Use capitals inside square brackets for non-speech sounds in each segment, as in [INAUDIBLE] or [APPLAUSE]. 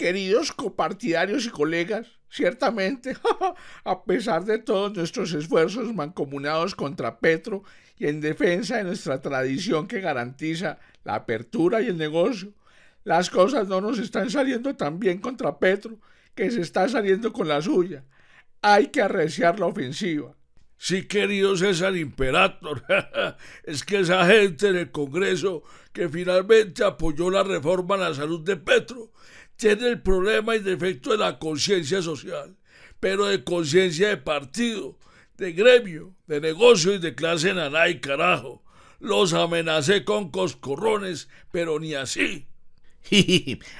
Queridos copartidarios y colegas, ciertamente, [LAUGHS] a pesar de todos nuestros esfuerzos mancomunados contra Petro y en defensa de nuestra tradición que garantiza la apertura y el negocio, las cosas no nos están saliendo tan bien contra Petro, que se está saliendo con la suya. Hay que arreciar la ofensiva. Sí, querido César Imperator, [LAUGHS] es que esa gente del Congreso que finalmente apoyó la reforma a la salud de Petro tiene el problema y defecto de la conciencia social, pero de conciencia de partido, de gremio, de negocio y de clase naná y carajo. Los amenacé con coscorrones, pero ni así. [LAUGHS]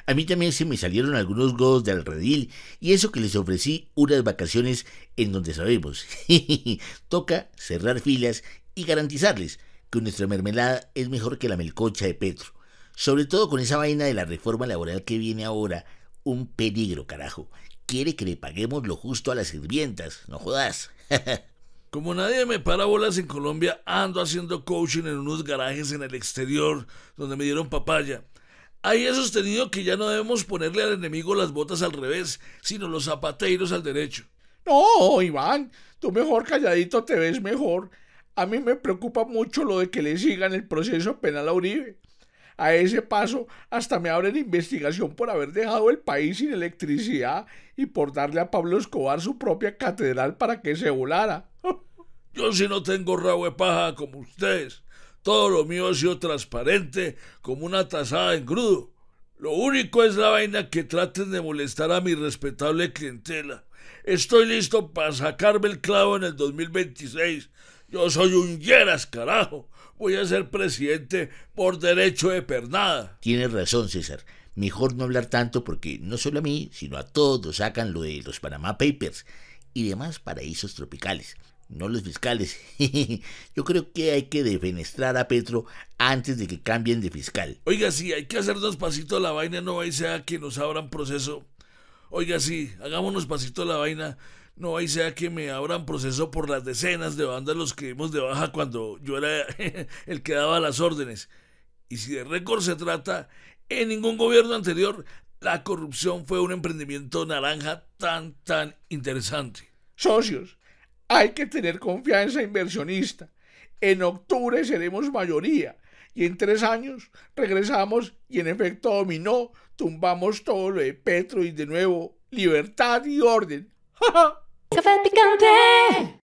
A mí también se me salieron algunos godos del redil y eso que les ofrecí unas vacaciones en donde sabemos. [LAUGHS] Toca cerrar filas y garantizarles que nuestra mermelada es mejor que la melcocha de Petro. Sobre todo con esa vaina de la reforma laboral que viene ahora. Un peligro, carajo. Quiere que le paguemos lo justo a las sirvientas. No jodas. [LAUGHS] Como nadie me para bolas en Colombia, ando haciendo coaching en unos garajes en el exterior donde me dieron papaya. Ahí he sostenido que ya no debemos ponerle al enemigo las botas al revés, sino los zapateros al derecho. No, Iván, tú mejor calladito te ves mejor. A mí me preocupa mucho lo de que le sigan el proceso penal a Uribe. A ese paso, hasta me abren investigación por haber dejado el país sin electricidad y por darle a Pablo Escobar su propia catedral para que se volara. [LAUGHS] Yo si no tengo rabo de paja como ustedes. Todo lo mío ha sido transparente como una tazada en crudo. Lo único es la vaina que traten de molestar a mi respetable clientela. Estoy listo para sacarme el clavo en el 2026. Yo soy un hieras, carajo voy a ser presidente por derecho de pernada. Tienes razón, César. Mejor no hablar tanto porque no solo a mí, sino a todos sacan lo de los Panama Papers y demás paraísos tropicales. No los fiscales. [LAUGHS] Yo creo que hay que defenestrar a Petro antes de que cambien de fiscal. Oiga, sí, hay que hacer dos pasitos a la vaina, no vaya a que nos abran proceso. Oiga, sí, hagámonos pasito a la vaina no hay sea que me abran proceso por las decenas de bandas los que vimos de baja cuando yo era [LAUGHS] el que daba las órdenes. Y si de récord se trata, en ningún gobierno anterior la corrupción fue un emprendimiento naranja tan, tan interesante. Socios, hay que tener confianza inversionista. En octubre seremos mayoría y en tres años regresamos y en efecto dominó, tumbamos todo lo de Petro y de nuevo libertad y orden. [LAUGHS] Café picante!